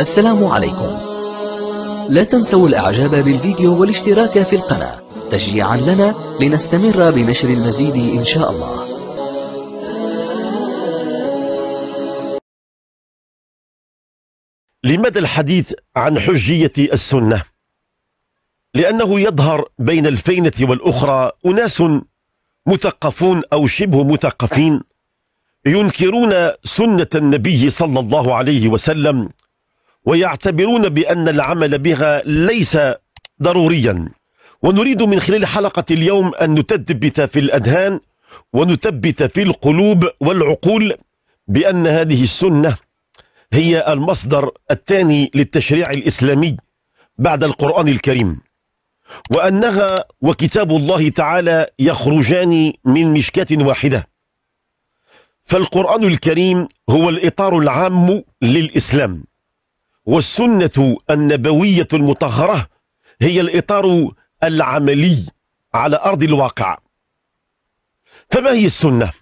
السلام عليكم لا تنسوا الاعجاب بالفيديو والاشتراك في القناة تشجيعا لنا لنستمر بنشر المزيد ان شاء الله لماذا الحديث عن حجية السنة؟ لأنه يظهر بين الفينة والأخرى أناس مثقفون أو شبه مثقفين ينكرون سنة النبي صلى الله عليه وسلم ويعتبرون بأن العمل بها ليس ضروريا ونريد من خلال حلقة اليوم أن نتثبت في الأذهان ونثبت في القلوب والعقول بأن هذه السنة هي المصدر الثاني للتشريع الإسلامي بعد القرآن الكريم وأنها وكتاب الله تعالى يخرجان من مشكاة واحدة فالقرآن الكريم هو الإطار العام للإسلام والسنة النبوية المطهرة هي الإطار العملي على أرض الواقع فما هي السنة؟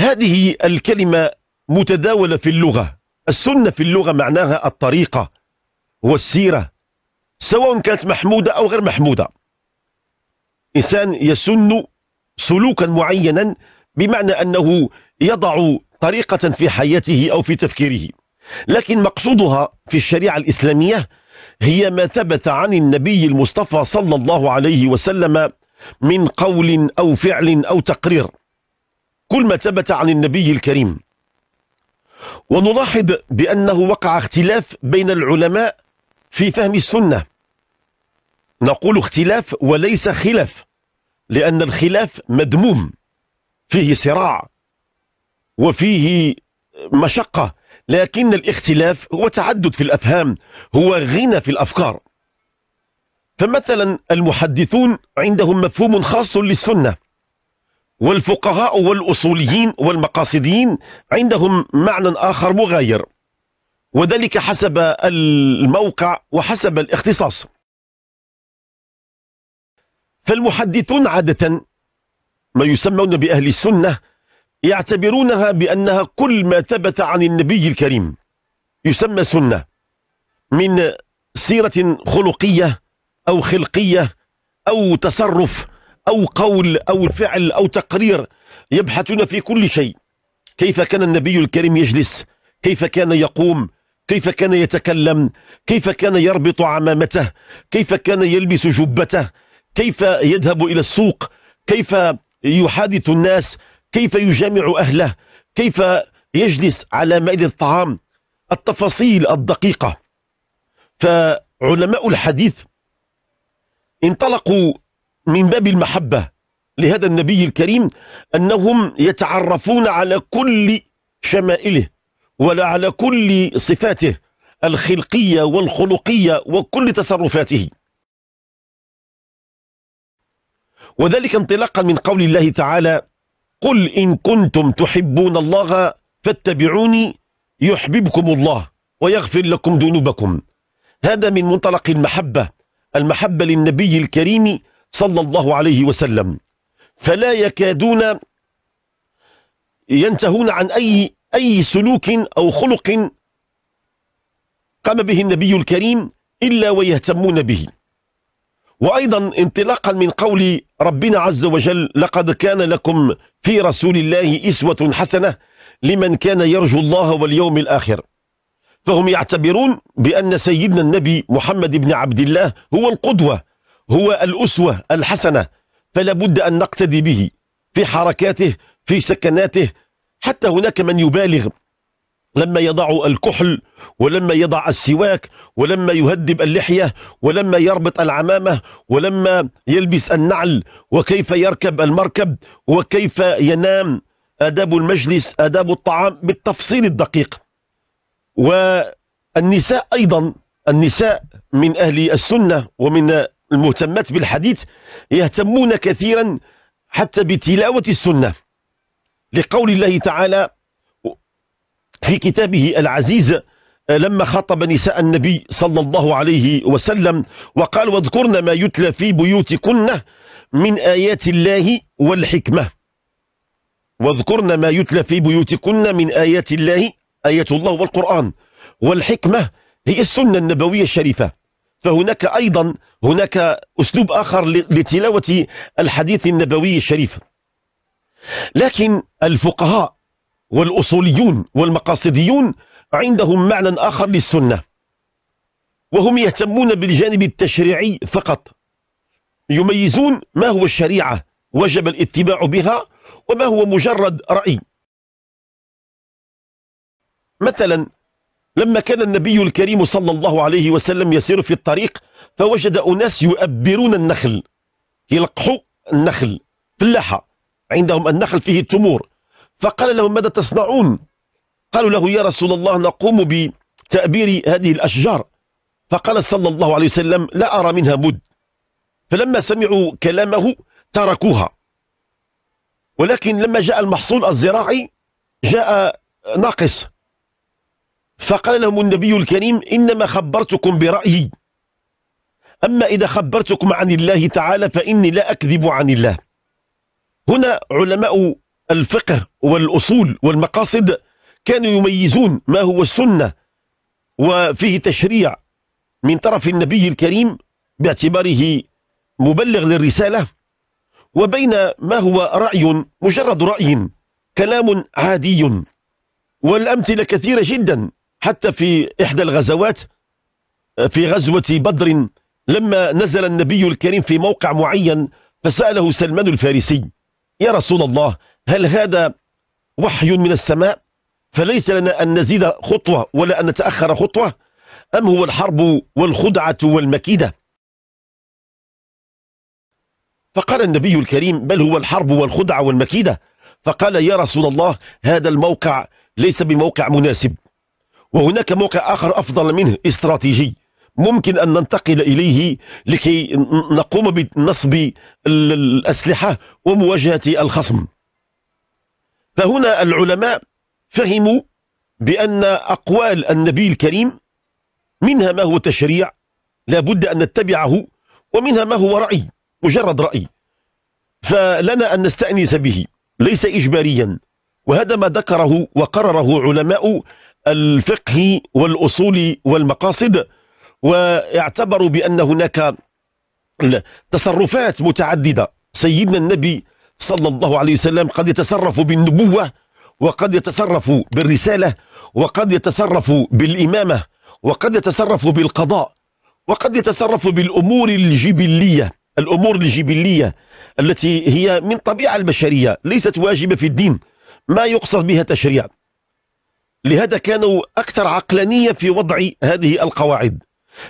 هذه الكلمة متداولة في اللغة السنة في اللغة معناها الطريقة والسيرة سواء كانت محمودة أو غير محمودة إنسان يسن سلوكا معينا بمعنى أنه يضع طريقة في حياته أو في تفكيره لكن مقصودها في الشريعة الإسلامية هي ما ثبت عن النبي المصطفى صلى الله عليه وسلم من قول أو فعل أو تقرير كل ما ثبت عن النبي الكريم ونلاحظ بأنه وقع اختلاف بين العلماء في فهم السنة نقول اختلاف وليس خلاف لأن الخلاف مدموم فيه صراع وفيه مشقة لكن الاختلاف هو تعدد في الأفهام هو غنى في الأفكار فمثلا المحدثون عندهم مفهوم خاص للسنة والفقهاء والأصوليين والمقاصدين عندهم معنى آخر مغاير وذلك حسب الموقع وحسب الاختصاص فالمحدثون عادة ما يسمون بأهل السنة يعتبرونها بأنها كل ما ثبت عن النبي الكريم يسمى سنة من سيرة خلقية أو خلقية أو تصرف أو قول أو فعل أو تقرير يبحثون في كل شيء كيف كان النبي الكريم يجلس كيف كان يقوم كيف كان يتكلم كيف كان يربط عمامته كيف كان يلبس جبته كيف يذهب إلى السوق كيف يحادث الناس كيف يجامع أهله كيف يجلس على مائدة الطعام التفاصيل الدقيقة فعلماء الحديث انطلقوا من باب المحبة لهذا النبي الكريم أنهم يتعرفون على كل شمائله ولا على كل صفاته الخلقية والخلقية وكل تصرفاته وذلك انطلاقا من قول الله تعالى قل إن كنتم تحبون الله فاتبعوني يحببكم الله ويغفر لكم ذنوبكم هذا من منطلق المحبة المحبة للنبي الكريم صلى الله عليه وسلم فلا يكادون ينتهون عن أي, أي سلوك أو خلق قام به النبي الكريم إلا ويهتمون به وأيضا انطلاقا من قول ربنا عز وجل لقد كان لكم في رسول الله إسوة حسنة لمن كان يرجو الله واليوم الآخر فهم يعتبرون بأن سيدنا النبي محمد بن عبد الله هو القدوة هو الأسوة الحسنة فلا بد أن نقتدي به في حركاته في سكناته حتى هناك من يبالغ لما يضع الكحل ولما يضع السواك ولما يهدب اللحية ولما يربط العمامة ولما يلبس النعل وكيف يركب المركب وكيف ينام آداب المجلس آداب الطعام بالتفصيل الدقيق والنساء أيضا النساء من أهل السنة ومن المهتمات بالحديث يهتمون كثيرا حتى بتلاوة السنة لقول الله تعالى في كتابه العزيز آه، لما خاطب نساء النبي صلى الله عليه وسلم وقال واذكرن ما يتلى في بيوتكن من آيات الله والحكمة واذكرن ما يتلى في بيوتكن من آيات الله آية الله والقرآن والحكمة هي السنة النبوية الشريفة فهناك أيضا هناك أسلوب آخر لتلاوة الحديث النبوي الشريف لكن الفقهاء والأصوليون والمقاصديون عندهم معنى آخر للسنة وهم يهتمون بالجانب التشريعي فقط يميزون ما هو الشريعة وجب الاتباع بها وما هو مجرد رأي مثلا لما كان النبي الكريم صلى الله عليه وسلم يسير في الطريق فوجد أناس يؤبرون النخل يلقحوا النخل فلاحة عندهم النخل فيه تمور فقال لهم ماذا تصنعون قالوا له يا رسول الله نقوم بتأبير هذه الأشجار فقال صلى الله عليه وسلم لا أرى منها بد فلما سمعوا كلامه تركوها ولكن لما جاء المحصول الزراعي جاء ناقص فقال لهم النبي الكريم إنما خبرتكم برأيي أما إذا خبرتكم عن الله تعالى فإني لا أكذب عن الله هنا علماء الفقه والأصول والمقاصد كانوا يميزون ما هو السنة وفيه تشريع من طرف النبي الكريم باعتباره مبلغ للرسالة وبين ما هو رأي مجرد رأي كلام عادي والأمثلة كثيرة جدا حتى في إحدى الغزوات في غزوة بدر لما نزل النبي الكريم في موقع معين فسأله سلمان الفارسي يا رسول الله هل هذا وحي من السماء فليس لنا أن نزيد خطوة ولا أن نتأخر خطوة أم هو الحرب والخدعة والمكيدة فقال النبي الكريم بل هو الحرب والخدعة والمكيدة فقال يا رسول الله هذا الموقع ليس بموقع مناسب وهناك موقع آخر أفضل منه استراتيجي ممكن أن ننتقل إليه لكي نقوم بنصب الأسلحة ومواجهة الخصم فهنا العلماء فهموا بأن أقوال النبي الكريم منها ما هو تشريع لابد أن نتبعه ومنها ما هو رأي مجرد رأي فلنا أن نستأنس به ليس إجباريا وهذا ما ذكره وقرره علماء الفقه والأصول والمقاصد واعتبروا بأن هناك تصرفات متعددة سيدنا النبي صلى الله عليه وسلم قد يتصرف بالنبوة وقد يتصرف بالرسالة وقد يتصرف بالإمامة وقد يتصرف بالقضاء وقد يتصرف بالأمور الجبلية الأمور الجبلية التي هي من طبيعة البشرية ليست واجبة في الدين ما يقصد بها تشريع لهذا كانوا أكثر عقلانية في وضع هذه القواعد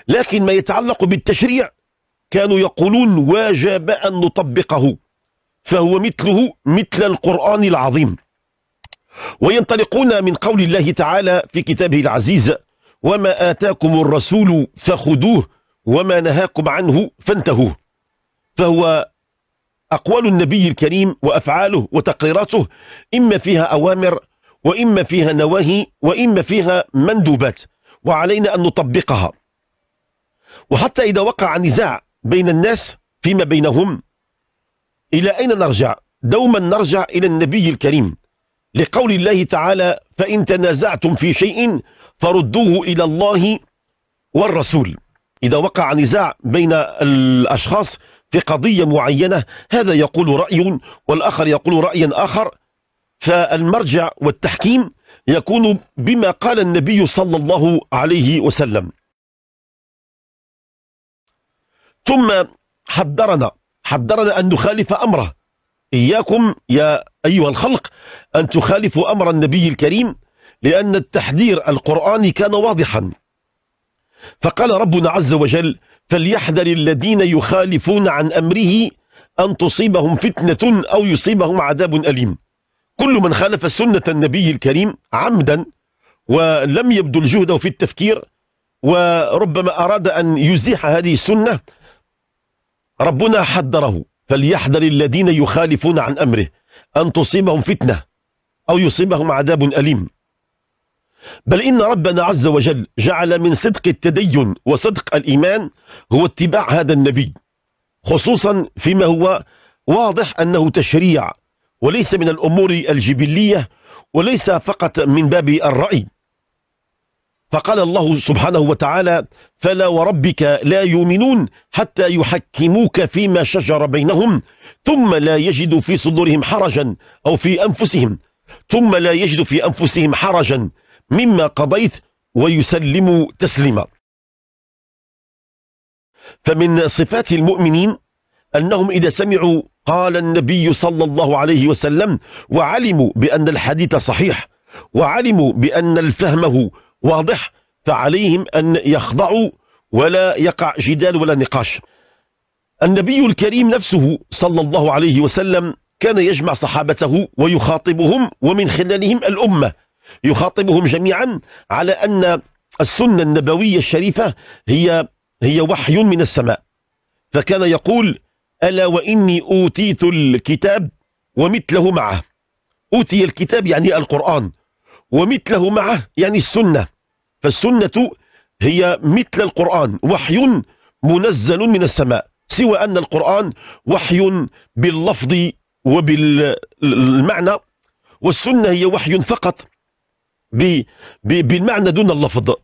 لكن ما يتعلق بالتشريع كانوا يقولون واجب أن نطبقه فهو مثله مثل القرآن العظيم وينطلقون من قول الله تعالى في كتابه العزيز وما آتاكم الرسول فخذوه وما نهاكم عنه فانتهوه فهو أقوال النبي الكريم وأفعاله وتقريراته إما فيها أوامر وإما فيها نواهي وإما فيها مندوبات وعلينا أن نطبقها وحتى إذا وقع نزاع بين الناس فيما بينهم إلى أين نرجع دوما نرجع إلى النبي الكريم لقول الله تعالى فإن تنازعتم في شيء فردوه إلى الله والرسول إذا وقع نزاع بين الأشخاص في قضية معينة هذا يقول رأي والآخر يقول رأيا آخر فالمرجع والتحكيم يكون بما قال النبي صلى الله عليه وسلم ثم حذرنا حذرنا أن نخالف أمره إياكم يا أيها الخلق أن تخالفوا أمر النبي الكريم لأن التحذير القرآني كان واضحا فقال ربنا عز وجل فليحذر الذين يخالفون عن أمره أن تصيبهم فتنة أو يصيبهم عذاب أليم كل من خالف سنة النبي الكريم عمدا ولم يبذل جهده في التفكير وربما أراد أن يزيح هذه السنة ربنا حذره فليحذر الذين يخالفون عن أمره أن تصيبهم فتنة أو يصيبهم عذاب أليم بل إن ربنا عز وجل جعل من صدق التدين وصدق الإيمان هو اتباع هذا النبي خصوصا فيما هو واضح أنه تشريع وليس من الأمور الجبلية وليس فقط من باب الرأي فقال الله سبحانه وتعالى فلا وربك لا يؤمنون حتى يحكموك فيما شجر بينهم ثم لا يجد في صدورهم حرجا أو في أنفسهم ثم لا يجد في أنفسهم حرجا مما قضيت ويسلموا تسليما فمن صفات المؤمنين أنهم إذا سمعوا قال النبي صلى الله عليه وسلم وعلموا بأن الحديث صحيح وعلموا بأن الفهمه واضح فعليهم أن يخضعوا ولا يقع جدال ولا نقاش النبي الكريم نفسه صلى الله عليه وسلم كان يجمع صحابته ويخاطبهم ومن خلالهم الأمة يخاطبهم جميعا على أن السنة النبوية الشريفة هي هي وحي من السماء فكان يقول ألا وإني أوتيت الكتاب ومثله معه أوتي الكتاب يعني القرآن ومثله معه يعني السنة فالسنة هي مثل القرآن وحي منزل من السماء سوى أن القرآن وحي باللفظ وبالمعنى والسنة هي وحي فقط بالمعنى دون اللفظ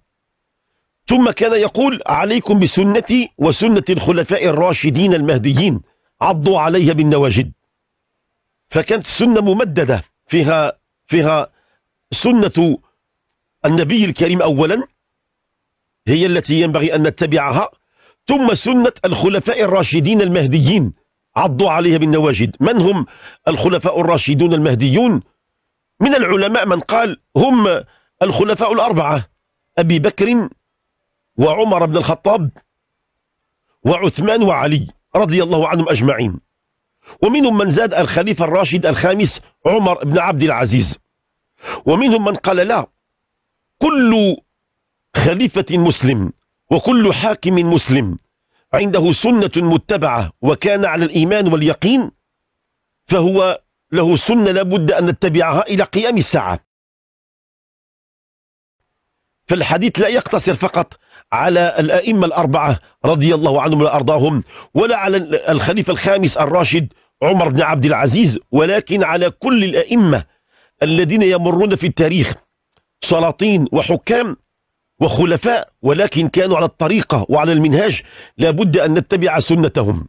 ثم كان يقول عليكم بسنتي وسنة الخلفاء الراشدين المهديين عضوا عليها بالنواجد فكانت السنة ممددة فيها فيها سنة النبي الكريم أولا هي التي ينبغي أن نتبعها ثم سنة الخلفاء الراشدين المهديين عضوا عليها بالنواجد من هم الخلفاء الراشدون المهديون من العلماء من قال هم الخلفاء الأربعة أبي بكر وعمر بن الخطاب وعثمان وعلي رضي الله عنهم أجمعين ومنهم من زاد الخليفة الراشد الخامس عمر بن عبد العزيز ومنهم من قال لا كل خليفة مسلم وكل حاكم مسلم عنده سنة متبعة وكان على الإيمان واليقين فهو له سنة لابد أن نتبعها إلى قيام الساعة فالحديث لا يقتصر فقط على الأئمة الأربعة رضي الله عنهم وأرضاهم ولا على الخليفة الخامس الراشد عمر بن عبد العزيز ولكن على كل الأئمة الذين يمرون في التاريخ سلاطين وحكام وخلفاء ولكن كانوا على الطريقة وعلى المنهاج لابد أن نتبع سنتهم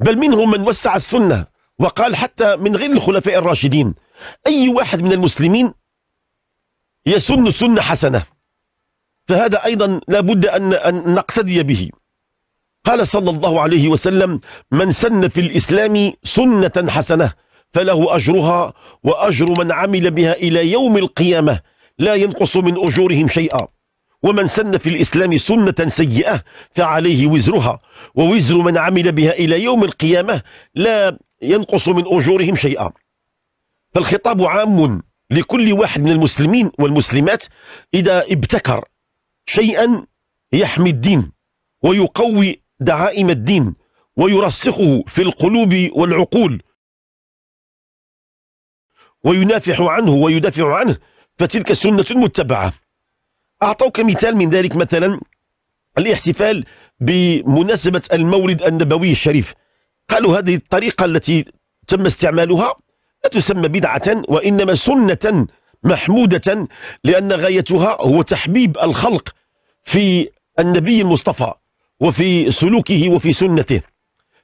بل منهم من وسع السنة وقال حتى من غير الخلفاء الراشدين أي واحد من المسلمين يسن سنة حسنة فهذا أيضا لابد أن نقتدي به قال صلى الله عليه وسلم من سن في الإسلام سنة حسنة فله أجرها وأجر من عمل بها إلى يوم القيامة لا ينقص من أجورهم شيئا ومن سن في الإسلام سنة سيئة فعليه وزرها ووزر من عمل بها إلى يوم القيامة لا ينقص من أجورهم شيئا فالخطاب عام لكل واحد من المسلمين والمسلمات إذا ابتكر شيئا يحمي الدين ويقوي دعائم الدين ويرسخه في القلوب والعقول وينافح عنه ويدافع عنه فتلك سنة متبعة أعطوك مثال من ذلك مثلا الاحتفال بمناسبة المولد النبوي الشريف قالوا هذه الطريقة التي تم استعمالها لا تسمى بدعة وإنما سنة محمودة لأن غايتها هو تحبيب الخلق في النبي المصطفى وفي سلوكه وفي سنته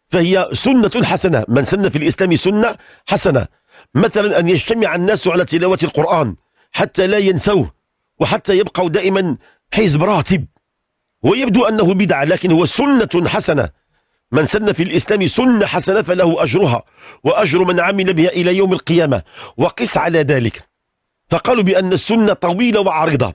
فهي سنة حسنة من سن في الإسلام سنة حسنة مثلا أن يجتمع الناس على تلاوة القرآن حتى لا ينسوه وحتى يبقوا دائما حزب راتب ويبدو أنه بدعة لكن هو سنة حسنة من سن في الإسلام سنة حسنة فله أجرها وأجر من عمل بها إلى يوم القيامة وقس على ذلك فقالوا بأن السنة طويلة وعريضة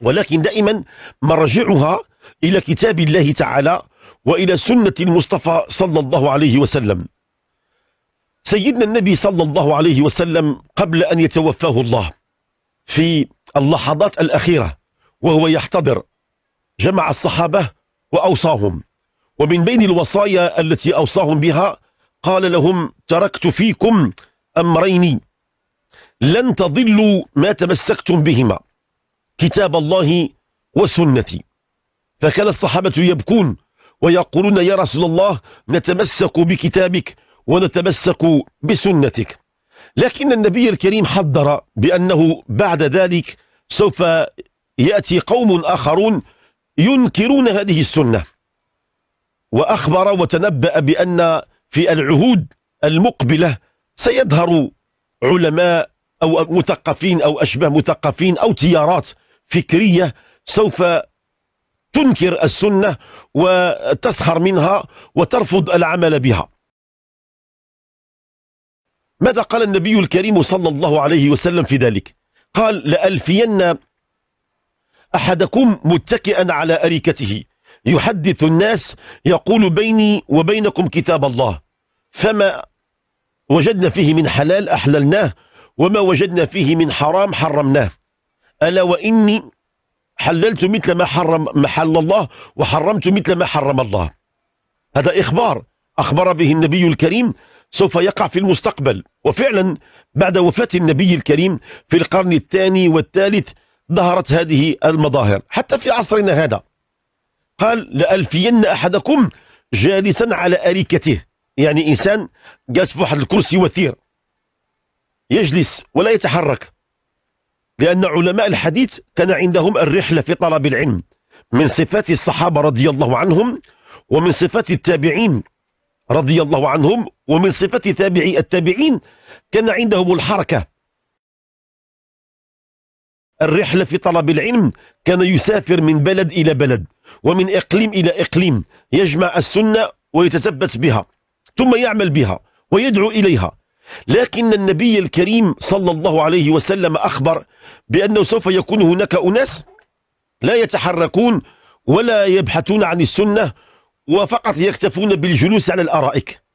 ولكن دائما مرجعها إلى كتاب الله تعالى وإلى سنة المصطفى صلى الله عليه وسلم سيدنا النبي صلى الله عليه وسلم قبل أن يتوفاه الله في اللحظات الأخيرة وهو يحتضر جمع الصحابة وأوصاهم ومن بين الوصايا التي أوصاهم بها قال لهم تركت فيكم أمرين لن تضلوا ما تمسكتم بهما كتاب الله وسنتي فكان الصحابة يبكون ويقولون يا رسول الله نتمسك بكتابك ونتمسك بسنتك لكن النبي الكريم حذر بأنه بعد ذلك سوف يأتي قوم آخرون ينكرون هذه السنة وأخبر وتنبأ بأن في العهود المقبلة سيظهر علماء أو مثقفين أو أشباه مثقفين أو تيارات فكرية سوف تنكر السنة وتسخر منها وترفض العمل بها ماذا قال النبي الكريم صلى الله عليه وسلم في ذلك قال لألفين أحدكم متكئا على أريكته يحدث الناس يقول بيني وبينكم كتاب الله فما وجدنا فيه من حلال أحللناه وما وجدنا فيه من حرام حرمناه ألا وإني حللت مثل ما حرم محل الله وحرمت مثل ما حرم الله هذا إخبار أخبر به النبي الكريم سوف يقع في المستقبل وفعلا بعد وفاة النبي الكريم في القرن الثاني والثالث ظهرت هذه المظاهر حتى في عصرنا هذا قال لألفين أحدكم جالسا على أريكته يعني إنسان جالس في واحد الكرسي وثير يجلس ولا يتحرك لأن علماء الحديث كان عندهم الرحلة في طلب العلم من صفات الصحابة رضي الله عنهم ومن صفات التابعين رضي الله عنهم ومن صفة تابعي التابعين كان عندهم الحركة الرحلة في طلب العلم كان يسافر من بلد إلى بلد ومن إقليم إلى إقليم يجمع السنة ويتثبت بها ثم يعمل بها ويدعو إليها لكن النبي الكريم صلى الله عليه وسلم أخبر بأنه سوف يكون هناك أناس لا يتحركون ولا يبحثون عن السنة وفقط يكتفون بالجلوس على الأرائك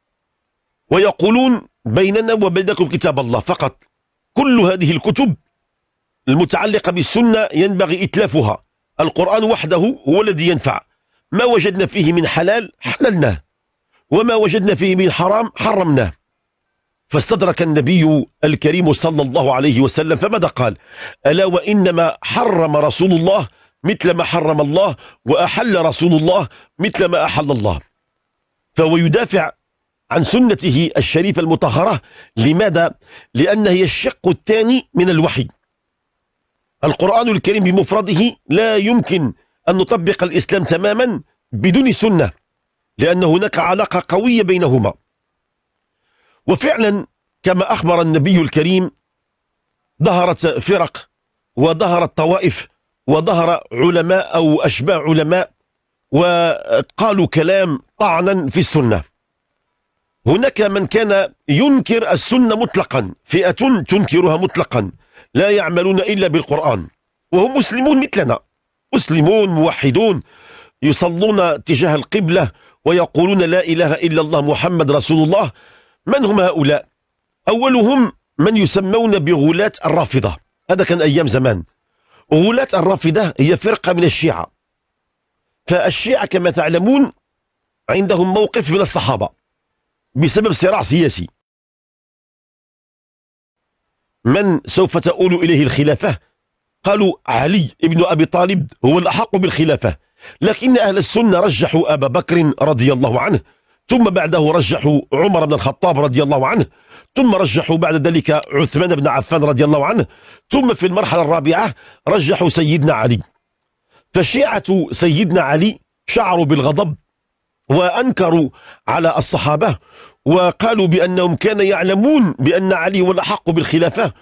ويقولون بيننا وبينكم كتاب الله فقط كل هذه الكتب المتعلقة بالسنة ينبغي إتلافها القرآن وحده هو الذي ينفع ما وجدنا فيه من حلال حللناه وما وجدنا فيه من حرام حرمناه فاستدرك النبي الكريم صلى الله عليه وسلم فماذا قال ألا وإنما حرم رسول الله مثل ما حرم الله وأحل رسول الله مثل ما أحل الله فهو يدافع عن سنته الشريفة المطهرة لماذا؟ لأن هي الشق الثاني من الوحي القرآن الكريم بمفرده لا يمكن أن نطبق الإسلام تماما بدون سنة لأن هناك علاقة قوية بينهما وفعلا كما أخبر النبي الكريم ظهرت فرق وظهرت طوائف وظهر علماء أو أشباه علماء وقالوا كلام طعنا في السنة هناك من كان ينكر السنة مطلقا فئة تنكرها مطلقا لا يعملون إلا بالقرآن وهم مسلمون مثلنا مسلمون موحدون يصلون تجاه القبلة ويقولون لا إله إلا الله محمد رسول الله من هم هؤلاء؟ أولهم من يسمون بغلاة الرافضة هذا كان أيام زمان غلاة الرافضة هي فرقة من الشيعة فالشيعة كما تعلمون عندهم موقف من الصحابة بسبب صراع سياسي من سوف تؤول إليه الخلافة قالوا علي ابن أبي طالب هو الأحق بالخلافة لكن أهل السنة رجحوا أبا بكر رضي الله عنه ثم بعده رجحوا عمر بن الخطاب رضي الله عنه ثم رجحوا بعد ذلك عثمان بن عفان رضي الله عنه ثم في المرحلة الرابعة رجحوا سيدنا علي فشيعة سيدنا علي شعروا بالغضب وأنكروا على الصحابة وقالوا بأنهم كانوا يعلمون بأن علي هو الأحق بالخلافة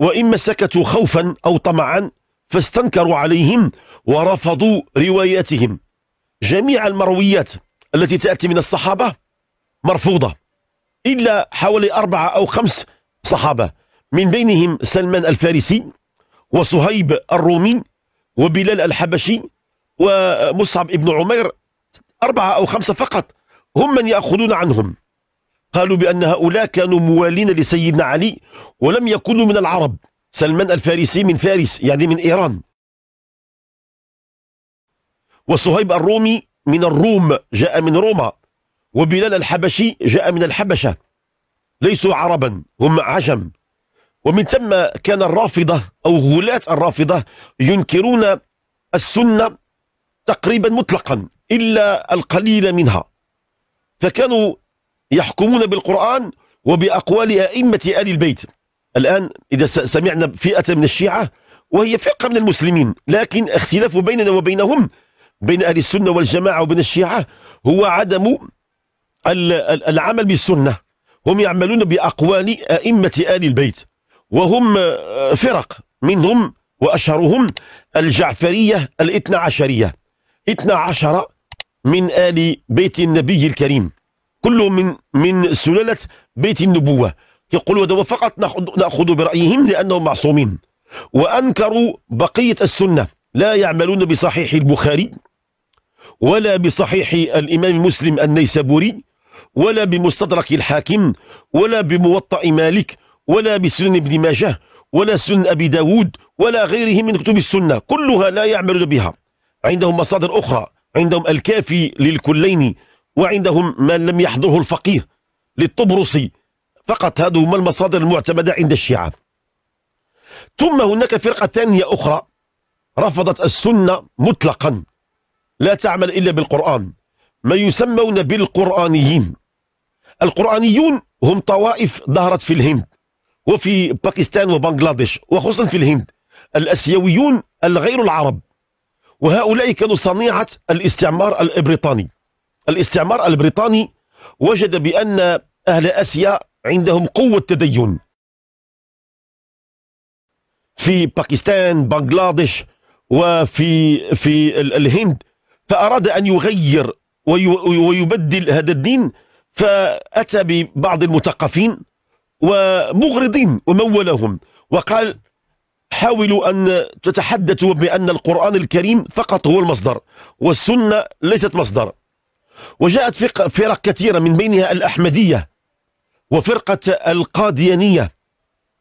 وإما سكتوا خوفا أو طمعا فاستنكروا عليهم ورفضوا رواياتهم جميع المرويات التي تأتي من الصحابة مرفوضة إلا حوالي أربعة أو خمس صحابة من بينهم سلمان الفارسي وصهيب الرومي وبلال الحبشي ومصعب ابن عمير أربعة أو خمسة فقط هم من يأخذون عنهم قالوا بأن هؤلاء كانوا موالين لسيدنا علي ولم يكونوا من العرب سلمان الفارسي من فارس يعني من إيران وصهيب الرومي من الروم جاء من روما وبلال الحبشي جاء من الحبشة ليسوا عربا هم عجم ومن ثم كان الرافضة أو غلاة الرافضة ينكرون السنة تقريبا مطلقا إلا القليل منها فكانوا يحكمون بالقرآن وبأقوال أئمة آل البيت الآن إذا سمعنا فئة من الشيعة وهي فرقة من المسلمين لكن اختلاف بيننا وبينهم بين أهل السنة والجماعة وبين الشيعة هو عدم العمل بالسنة هم يعملون بأقوال أئمة آل البيت وهم آه، فرق منهم وأشهرهم الجعفرية الاثنى عشرية اثنى عشر من آل بيت النبي الكريم كلهم من من سلالة بيت النبوة يقولوا هذا فقط نأخذ برأيهم لأنهم معصومين وأنكروا بقية السنة لا يعملون بصحيح البخاري ولا بصحيح الإمام مسلم النيسابوري ولا بمستدرك الحاكم ولا بموطأ مالك ولا بسنن ابن ماجه ولا سنن أبي داود ولا غيره من كتب السنة كلها لا يعملون بها عندهم مصادر أخرى عندهم الكافي للكلين وعندهم ما لم يحضره الفقيه للطبرسي فقط هذا هما المصادر المعتمدة عند الشيعة ثم هناك فرقة ثانية أخرى رفضت السنة مطلقا لا تعمل إلا بالقرآن ما يسمون بالقرآنيين القرآنيون هم طوائف ظهرت في الهند وفي باكستان وبنغلاديش وخصوصا في الهند الأسيويون الغير العرب وهؤلاء كانوا صنيعة الاستعمار البريطاني الاستعمار البريطاني وجد بأن أهل آسيا عندهم قوة تدين في باكستان بنغلاديش وفي في الهند فأراد أن يغير ويبدل هذا الدين فأتى ببعض المثقفين ومغرضين ومولهم وقال حاولوا أن تتحدثوا بأن القرآن الكريم فقط هو المصدر والسنة ليست مصدر وجاءت فرق كثيرة من بينها الأحمدية وفرقة القاديانية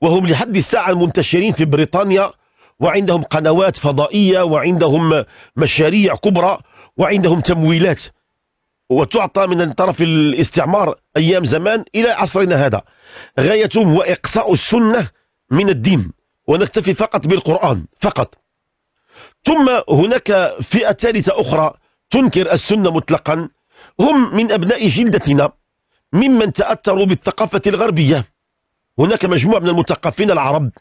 وهم لحد الساعة منتشرين في بريطانيا وعندهم قنوات فضائية وعندهم مشاريع كبرى وعندهم تمويلات وتعطى من طرف الاستعمار أيام زمان إلى عصرنا هذا غايتهم وإقصاء السنة من الدين ونكتفي فقط بالقرآن فقط ثم هناك فئة ثالثة أخرى تنكر السنة مطلقا هم من أبناء جلدتنا ممن تأثروا بالثقافة الغربية هناك مجموعة من المثقفين العرب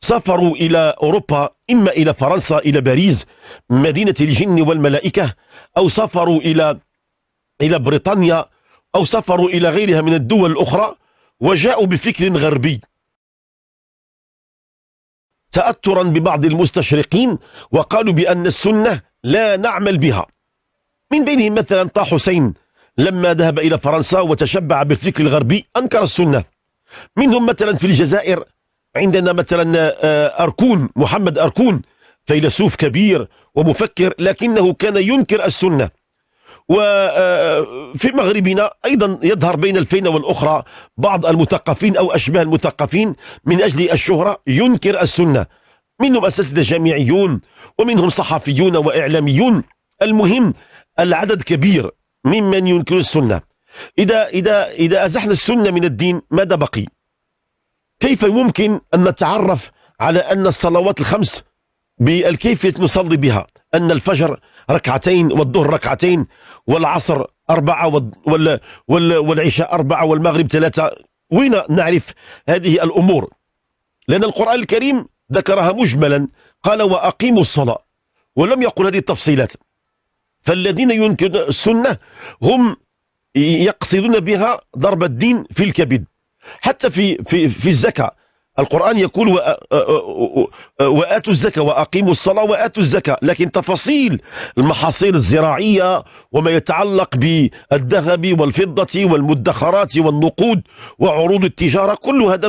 سافروا إلى أوروبا إما إلى فرنسا إلى باريس مدينة الجن والملائكة أو سافروا إلى إلى بريطانيا أو سافروا إلى غيرها من الدول الأخرى وجاءوا بفكر غربي تأثرا ببعض المستشرقين وقالوا بأن السنة لا نعمل بها من بينهم مثلا طه حسين لما ذهب إلى فرنسا وتشبع بالفكر الغربي أنكر السنة منهم مثلا في الجزائر عندنا مثلا آه، أركون محمد أركون فيلسوف كبير ومفكر لكنه كان ينكر السنة وفي آه، مغربنا أيضا يظهر بين الفينة والأخرى بعض المثقفين أو أشباه المثقفين من أجل الشهرة ينكر السنة منهم أساتذة جامعيون ومنهم صحفيون وإعلاميون المهم العدد كبير ممن ينكر السنة إذا, إذا, إذا أزحنا السنة من الدين ماذا بقي كيف يمكن أن نتعرف على أن الصلوات الخمس بالكيفية نصلي بها أن الفجر ركعتين والظهر ركعتين والعصر أربعة وال وال والعشاء أربعة والمغرب ثلاثة وين نعرف هذه الأمور لأن القرآن الكريم ذكرها مجملا قال وأقيموا الصلاة ولم يقل هذه التفصيلات فالذين ينكرون السنة هم يقصدون بها ضرب الدين في الكبد حتى في في في الزكاة القرآن يقول وآتوا الزكاة وأقيموا الصلاة وآتوا الزكاة لكن تفاصيل المحاصيل الزراعية وما يتعلق بالذهب والفضة والمدخرات والنقود وعروض التجارة كل هذا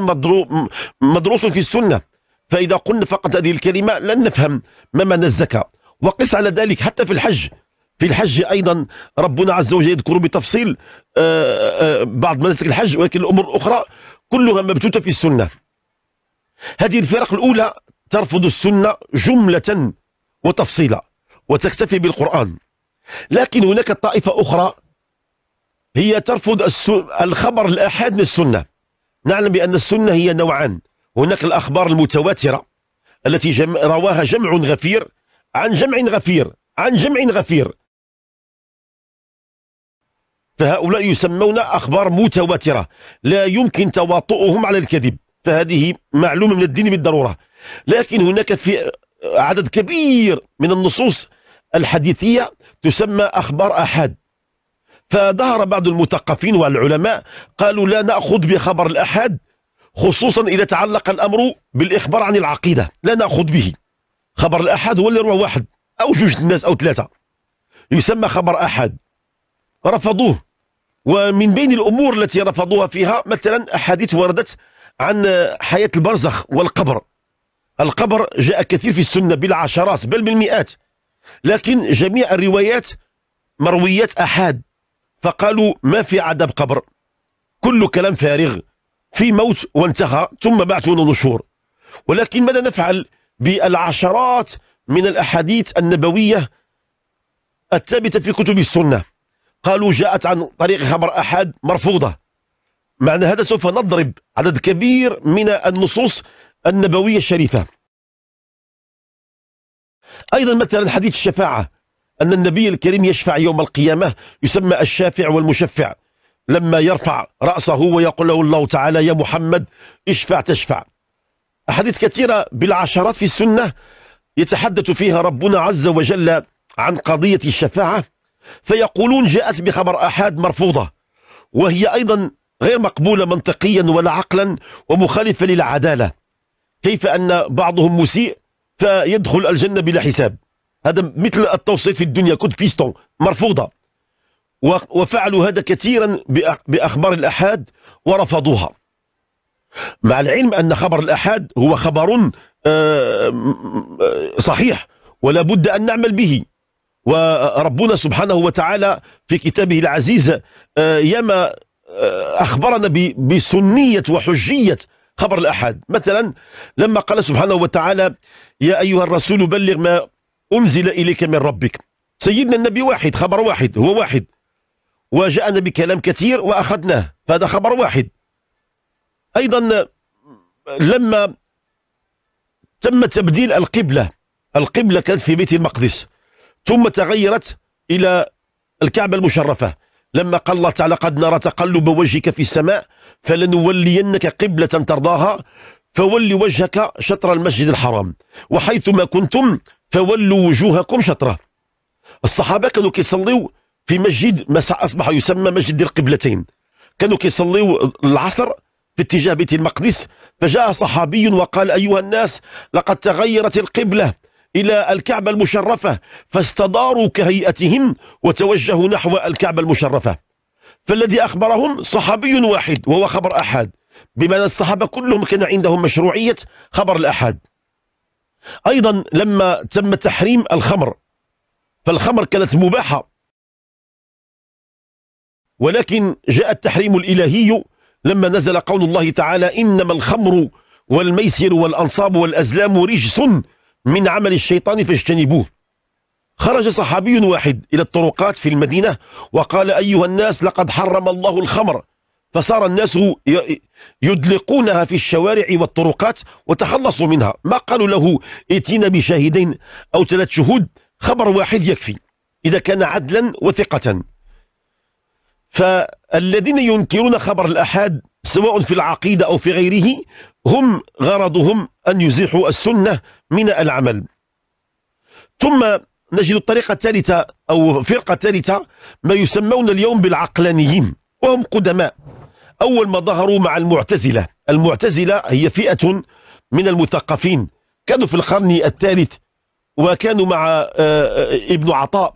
مدروس في السنة فإذا قلنا فقط هذه الكلمة لن نفهم ما معنى الزكاة وقس على ذلك حتى في الحج في الحج أيضا ربنا عز وجل يذكر بتفصيل آه، آه، بعض مناسك الحج ولكن الأمور الأخرى كلها مبتوتة في السنة هذه الفرق الأولى ترفض السنة جملة وتفصيلا وتكتفي بالقرآن لكن هناك طائفة أخرى هي ترفض الخبر الأحاد من السنة نعلم بأن السنة هي نوعان هناك الأخبار المتواترة التي جم... رواها جمع غفير عن جمع غفير عن جمع غفير فهؤلاء يسمون أخبار متواترة لا يمكن تواطؤهم على الكذب هذه معلومة من الدين بالضرورة لكن هناك في عدد كبير من النصوص الحديثية تسمى أخبار أحد فظهر بعض المثقفين والعلماء قالوا لا نأخذ بخبر الأحد خصوصا إذا تعلق الأمر بالإخبار عن العقيدة لا نأخذ به خبر الأحد هو اللي روى واحد أو جوج الناس أو ثلاثة يسمى خبر أحد رفضوه ومن بين الأمور التي رفضوها فيها مثلا أحاديث وردت عن حياة البرزخ والقبر القبر جاء كثير في السنة بالعشرات بل بالمئات لكن جميع الروايات مرويات أحاد فقالوا ما في عذاب قبر كل كلام فارغ في موت وانتهى ثم بعث ونشور ولكن ماذا نفعل بالعشرات من الأحاديث النبوية الثابتة في كتب السنة قالوا جاءت عن طريق خبر أحد مرفوضة معنى هذا سوف نضرب عدد كبير من النصوص النبوية الشريفة أيضا مثلا حديث الشفاعة أن النبي الكريم يشفع يوم القيامة يسمى الشافع والمشفع لما يرفع رأسه ويقول له الله تعالى يا محمد اشفع تشفع أحاديث كثيرة بالعشرات في السنة يتحدث فيها ربنا عز وجل عن قضية الشفاعة فيقولون جاءت بخبر أحد مرفوضة وهي أيضا غير مقبولة منطقيا ولا عقلا ومخالفة للعدالة كيف أن بعضهم مسيء فيدخل الجنة بلا حساب هذا مثل التوصيف في الدنيا كود بيستون مرفوضة وفعلوا هذا كثيرا بأخبار الأحاد ورفضوها مع العلم أن خبر الأحاد هو خبر آه، صحيح ولا بد أن نعمل به وربنا سبحانه وتعالى في كتابه العزيز آه، يما أخبرنا بسنية وحجية خبر الأحد مثلا لما قال سبحانه وتعالى يا أيها الرسول بلغ ما أنزل إليك من ربك سيدنا النبي واحد خبر واحد هو واحد وجاءنا بكلام كثير وأخذناه فهذا خبر واحد أيضا لما تم تبديل القبلة القبلة كانت في بيت المقدس ثم تغيرت إلى الكعبة المشرفة لما قال الله تعالى قد نرى تقلب وجهك في السماء فلنولينك قبلة ترضاها فول وجهك شطر المسجد الحرام وحيثما كنتم فولوا وجوهكم شطره الصحابة كانوا كيصليو في مسجد ما أصبح يسمى مسجد القبلتين كانوا كيصليو العصر في اتجاه بيت المقدس فجاء صحابي وقال أيها الناس لقد تغيرت القبلة إلى الكعبة المشرفة فاستداروا كهيئتهم وتوجهوا نحو الكعبة المشرفة فالذي أخبرهم صحابي واحد وهو خبر أحد بمعنى الصحابة كلهم كان عندهم مشروعية خبر الأحد أيضا لما تم تحريم الخمر فالخمر كانت مباحة ولكن جاء التحريم الإلهي لما نزل قول الله تعالى إنما الخمر والميسر والأنصاب والأزلام رجس من عمل الشيطان فاجتنبوه خرج صحابي واحد إلى الطرقات في المدينة وقال أيها الناس لقد حرم الله الخمر فصار الناس يدلقونها في الشوارع والطرقات وتخلصوا منها ما قالوا له ائتينا بشاهدين أو ثلاث شهود خبر واحد يكفي إذا كان عدلا وثقة فالذين ينكرون خبر الأحد سواء في العقيدة أو في غيره هم غرضهم أن يزيحوا السنة من العمل ثم نجد الطريقة الثالثة أو فرقة ثالثة ما يسمون اليوم بالعقلانيين وهم قدماء أول ما ظهروا مع المعتزلة المعتزلة هي فئة من المثقفين كانوا في القرن الثالث وكانوا مع آه، آه، ابن عطاء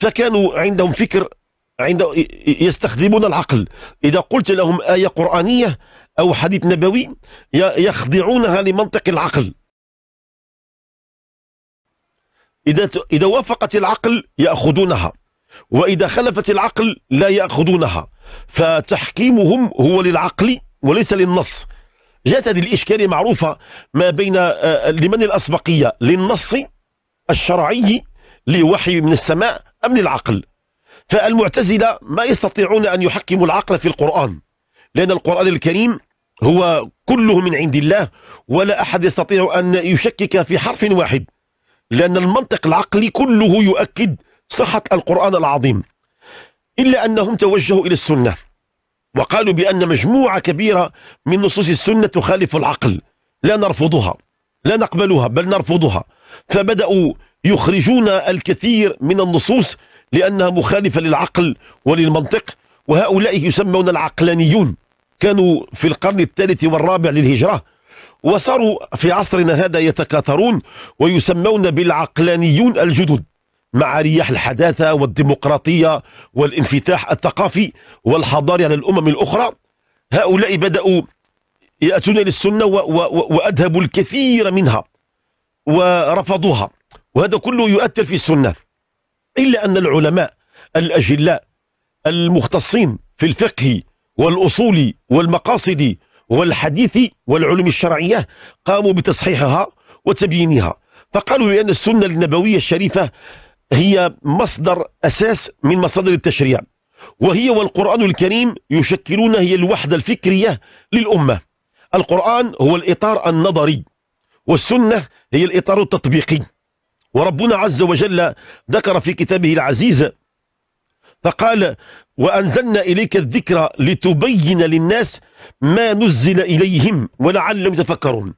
فكانوا عندهم فكر عند يستخدمون العقل إذا قلت لهم آية قرآنية أو حديث نبوي يخضعونها لمنطق العقل إذا إذا وافقت العقل يأخذونها وإذا خلفت العقل لا يأخذونها فتحكيمهم هو للعقل وليس للنص جاءت هذه الإشكالية معروفة ما بين آه، آه، لمن الأسبقية للنص الشرعي لوحي من السماء أم للعقل فالمعتزلة ما يستطيعون أن يحكموا العقل في القرآن لأن القرآن الكريم هو كله من عند الله ولا أحد يستطيع أن يشكك في حرف واحد لأن المنطق العقلي كله يؤكد صحة القرآن العظيم إلا أنهم توجهوا إلى السنة وقالوا بأن مجموعة كبيرة من نصوص السنة تخالف العقل لا نرفضها لا نقبلها بل نرفضها فبدأوا يخرجون الكثير من النصوص لأنها مخالفة للعقل وللمنطق وهؤلاء يسمون العقلانيون كانوا في القرن الثالث والرابع للهجرة وصاروا في عصرنا هذا يتكاثرون ويسمون بالعقلانيون الجدد مع رياح الحداثة والديمقراطية والانفتاح الثقافي والحضاري على الأمم الأخرى هؤلاء بدأوا يأتون للسنة وأذهبوا الكثير منها ورفضوها وهذا كله يؤثر في السنة إلا أن العلماء الأجلاء المختصين في الفقه والأصول والمقاصد والحديث والعلوم الشرعية قاموا بتصحيحها وتبيينها فقالوا بأن السنة النبوية الشريفة هي مصدر أساس من مصادر التشريع وهي والقرآن الكريم يشكلون هي الوحدة الفكرية للأمة القرآن هو الإطار النظري والسنة هي الإطار التطبيقي وربنا عز وجل ذكر في كتابه العزيز فقال وأنزلنا إليك الذكر لتبين للناس ما نزل إليهم ولعلهم يتفكرون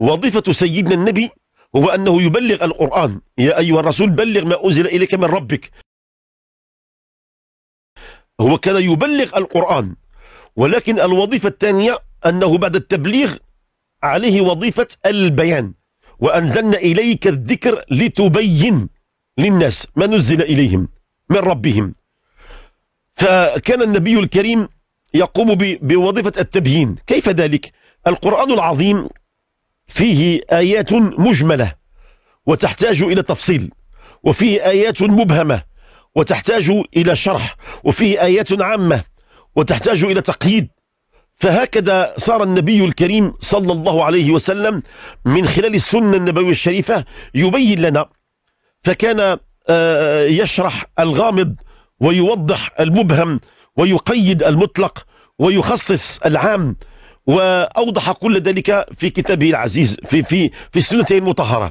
وظيفة سيدنا النبي هو أنه يبلغ القرآن يا أيها الرسول بلغ ما أنزل إليك من ربك هو كان يبلغ القرآن ولكن الوظيفة الثانية أنه بعد التبليغ عليه وظيفة البيان وأنزلنا إليك الذكر لتبين للناس ما نزل إليهم من ربهم فكان النبي الكريم يقوم بوظيفة التبيين كيف ذلك؟ القرآن العظيم فيه آيات مجملة وتحتاج إلى تفصيل وفيه آيات مبهمة وتحتاج إلى شرح وفيه آيات عامة وتحتاج إلى تقييد فهكذا صار النبي الكريم صلى الله عليه وسلم من خلال السنة النبوية الشريفة يبين لنا فكان آه، يشرح الغامض ويوضح المبهم ويقيد المطلق ويخصص العام وأوضح كل ذلك في كتابه العزيز في في في السنة المطهرة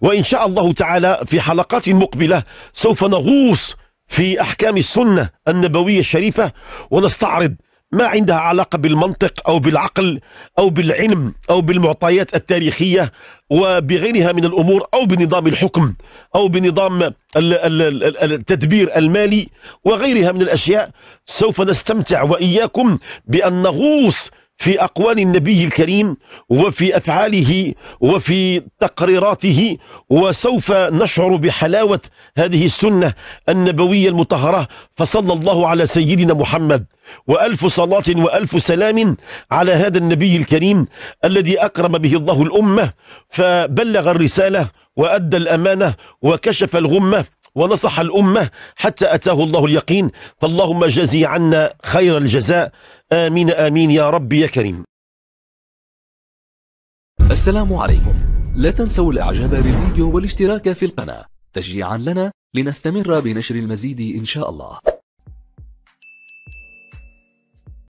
وإن شاء الله تعالى في حلقات مقبلة سوف نغوص في أحكام السنة النبوية الشريفة ونستعرض ما عندها علاقة بالمنطق أو بالعقل أو بالعلم أو بالمعطيات التاريخية وبغيرها من الأمور أو بنظام الحكم أو بنظام التدبير المالي وغيرها من الأشياء سوف نستمتع وإياكم بأن نغوص في أقوال النبي الكريم وفي أفعاله وفي تقريراته وسوف نشعر بحلاوة هذه السنة النبوية المطهرة فصلى الله على سيدنا محمد وألف صلاة وألف سلام على هذا النبي الكريم الذي أكرم به الله الأمة فبلغ الرسالة وأدى الأمانة وكشف الغمة ونصح الأمة حتى أتاه الله اليقين فاللهم جزي عنا خير الجزاء آمين آمين يا ربي يا كريم السلام عليكم لا تنسوا الإعجاب بالفيديو والاشتراك في القناة تشجيعا لنا لنستمر بنشر المزيد إن شاء الله